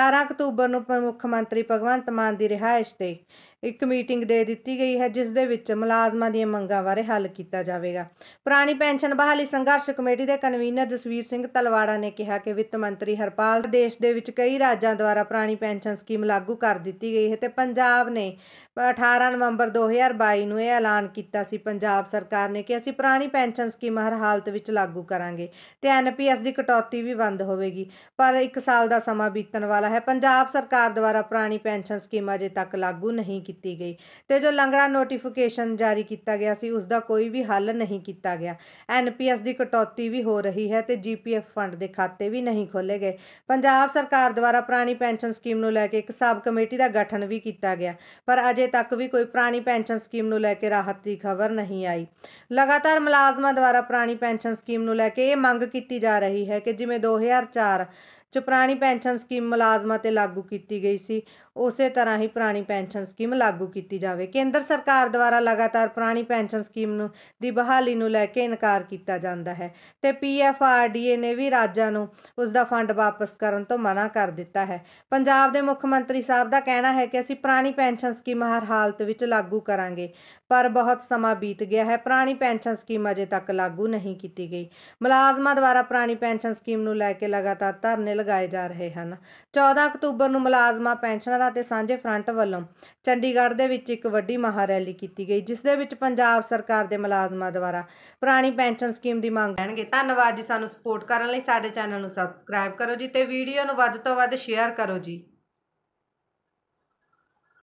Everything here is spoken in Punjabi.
18 ਅਕਤੂਬਰ ਨੂੰ ਮੁੱਖ ਮੰਤਰੀ ਭਗਵੰਤ ਮਾਨ ਦੀ ਰਿਹਾਇਸ਼ ਤੇ ਇੱਕ ਮੀਟਿੰਗ ਦੇ ਦਿੱਤੀ ਗਈ ਹੈ ਜਿਸ ਦੇ ਵਿੱਚ ਮੁਲਾਜ਼ਮਾਂ ਦੀਆਂ ਮੰਗਾਂ ਬਾਰੇ ਹੱਲ ਕੀਤਾ ਜਾਵੇਗਾ ਪੁਰਾਣੀ ਪੈਨਸ਼ਨ ਬਹਾਲੀ ਸੰਘਰਸ਼ ਕਮੇਟੀ ਦੇ ਕਨਵੀਨਰ ਜਸਵੀਰ ਸਿੰਘ ਤਲਵਾੜਾ ਨੇ ਕਿਹਾ ਕਿ ਵਿੱਤ ਮੰਤਰੀ ਹਰਪਾਲ ਦੇਸ਼ ਦੇ ਵਿੱਚ ਕਈ ਰਾਜਾਂ ਦੁਆਰਾ ਪੁਰਾਣੀ ਪੈਨਸ਼ਨ ਸਕੀਮ ਲਾਗੂ ਕਰ ਦਿੱਤੀ ਗਈ ਹੈ ਤੇ ਪੰਜਾਬ ਨੇ 18 ਨਵੰਬਰ 2022 ਨੂੰ ਇਹ ਐਲਾਨ ਕੀਤਾ ਸੀ ਪੰਜਾਬ ਸਰਕਾਰ ਨੇ ਕਿ ਅਸੀਂ ਪੁਰਾਣੀ ਪੈਨਸ਼ਨ ਸਕੀਮ ਹਰ ਹਾਲਤ ਵਿੱਚ ਲਾਗੂ ਕਰਾਂਗੇ ਤੇ ਐਨਪੀਐਸ ਦੀ ਕਟੌਤੀ ਵੀ ਬੰਦ ਹੋਵੇਗੀ ਪਰ 1 ਸਾਲ ਦਾ ਸਮਾਂ ਬੀਤਣ ਵਾਲਾ ਹੈ ਪੰਜਾਬ ਸਰਕਾਰ ਦੁਆਰਾ ਪੁਰਾਣੀ ਪੈਨਸ਼ਨ ਸਕੀਮ ਅਜੇ ਤੱਕ ਲਾਗੂ ਨਹੀਂ ਕੀਤੀ ਗਈ ਤੇ ਜੋ ਲੰਗੜਾ ਨੋਟੀਫਿਕੇਸ਼ਨ ਜਾਰੀ ਕੀਤਾ ਗਿਆ ਸੀ ਉਸ ਦਾ ਕੋਈ ਵੀ ਹੱਲ ਨਹੀਂ ਕੀਤਾ ਗਿਆ ਐਨਪੀਐਸ ਦੀ ਕਟੌਤੀ ਵੀ ਹੋ ਰਹੀ ਹੈ ਤੇ ਜੀਪੀਐਫ ਫੰਡ ਦੇ ਖਾਤੇ ਵੀ ਨਹੀਂ ਖੋਲੇ ਗਏ ਪੰਜਾਬ ਸਰਕਾਰ ਦੁਆਰਾ ਪੁਰਾਣੀ ਪੈਨਸ਼ਨ ਸਕੀਮ ਨੂੰ ਲੈ ਕੇ ਇੱਕ ਸਬ ਕਮੇਟੀ ਦਾ ਗਠਨ ਵੀ ਕੀਤਾ ਗਿਆ ਪਰ ਅਜੇ ਤੱਕ ਵੀ ਕੋਈ ਪੁਰਾਣੀ ਪੈਨਸ਼ਨ ਸਕੀਮ ਨੂੰ ਲੈ ਕੇ ਰਾਹਤ ਦੀ ਖਬਰ ਨਹੀਂ ਆਈ ਲਗਾਤਾਰ ਮੁਲਾਜ਼ਮਾਂ ਦੁਆਰਾ ਪੁਰਾਣੀ ਪੈਨਸ਼ਨ ਸਕੀਮ ਨੂੰ ਲੈ ਕੇ ਇਹ ਮੰਗ ਕੀਤੀ ਜਾ ਰਹੀ ਹੈ ਕਿ ਜਿਵੇਂ 2004 ਚ ਪੁਰਾਣੀ ਪੈਨਸ਼ਨ ਸਕੀਮ ਮੁਲਾਜ਼ਮਾਂ ਤੇ ਲਾਗੂ ਕੀਤੀ ਗਈ ਸੀ ਉਸੇ ਤਰ੍ਹਾਂ ਹੀ ਪੁਰਾਣੀ ਪੈਨਸ਼ਨ ਸਕੀਮ ਲਾਗੂ ਕੀਤੀ ਜਾਵੇ ਕੇਂਦਰ ਸਰਕਾਰ ਦੁਆਰਾ ਲਗਾਤਾਰ ਪੁਰਾਣੀ ਪੈਨਸ਼ਨ ਸਕੀਮ ਨੂੰ ਦੀ ਬਹਾਲੀ ਨੂੰ ਲੈ ਕੇ ਇਨਕਾਰ ਕੀਤਾ ਜਾਂਦਾ ਹੈ ਤੇ ਪੀਐਫਆਰਡੀਏ ਨੇ ਵੀ ਰਾਜਾਂ ਨੂੰ ਉਸ ਦਾ ਫੰਡ ਵਾਪਸ ਕਰਨ ਤੋਂ ਮਨਾ ਕਰ ਦਿੱਤਾ ਹੈ ਪੰਜਾਬ ਦੇ ਮੁੱਖ ਮੰਤਰੀ ਸਾਹਿਬ ਦਾ ਕਹਿਣਾ ਹੈ ਕਿ ਅਸੀਂ ਪੁਰਾਣੀ ਪੈਨਸ਼ਨ ਸਕੀਮ ਹਰ ਹਾਲਤ ਵਿੱਚ ਲਾਗੂ ਕਰਾਂਗੇ ਪਰ ਬਹੁਤ ਸਮਾਂ ਬੀਤ ਗਿਆ ਹੈ ਪੁਰਾਣੀ ਪੈਨਸ਼ਨ ਸਕੀਮ ਅਜੇ ਤੱਕ ਲਾਗੂ ਨਹੀਂ ਕੀਤੀ ਗਈ ਮੁਲਾਜ਼ਮਾਂ ਦੁਆਰਾ ਪੁਰਾਣੀ ਪੈਨਸ਼ਨ ਸਕੀਮ ਨੂੰ ਲੈ ਕੇ ਲਗਾਤਾਰ ਧਰਨੇ ਲਗਾਏ ਜਾ ਰਹੇ ਹਨ 14 ਅਕਤੂਬਰ ਨੂੰ ਮੁਲਾਜ਼ਮਾਂ ਪੈਨਸ਼ਨਰਾਂ ਅਤੇ ਸਾਂਝੇ ਫਰੰਟ ਵੱਲੋਂ ਚੰਡੀਗੜ੍ਹ ਦੇ ਵਿੱਚ ਇੱਕ ਵੱਡੀ ਮਹਾ ਰੈਲੀ ਕੀਤੀ ਗਈ ਜਿਸ ਦੇ ਵਿੱਚ ਪੰਜਾਬ ਸਰਕਾਰ ਦੇ ਮੁਲਾਜ਼ਮਾਂ ਦੁਆਰਾ ਪੁਰਾਣੀ ਪੈਨਸ਼ਨ ਸਕੀਮ ਦੀ ਮੰਗ ਕਰਨਗੇ ਧੰਨਵਾਦ ਜੀ ਸਾਨੂੰ ਸਪੋਰਟ ਕਰਨ ਲਈ ਸਾਡੇ ਚੈਨਲ ਨੂੰ ਸਬਸਕ੍ਰਾਈਬ ਕਰੋ ਜੀ ਤੇ ਵੀਡੀਓ ਨੂੰ ਵੱਧ ਤੋਂ ਵੱਧ ਸ਼ੇਅਰ ਕਰੋ ਜੀ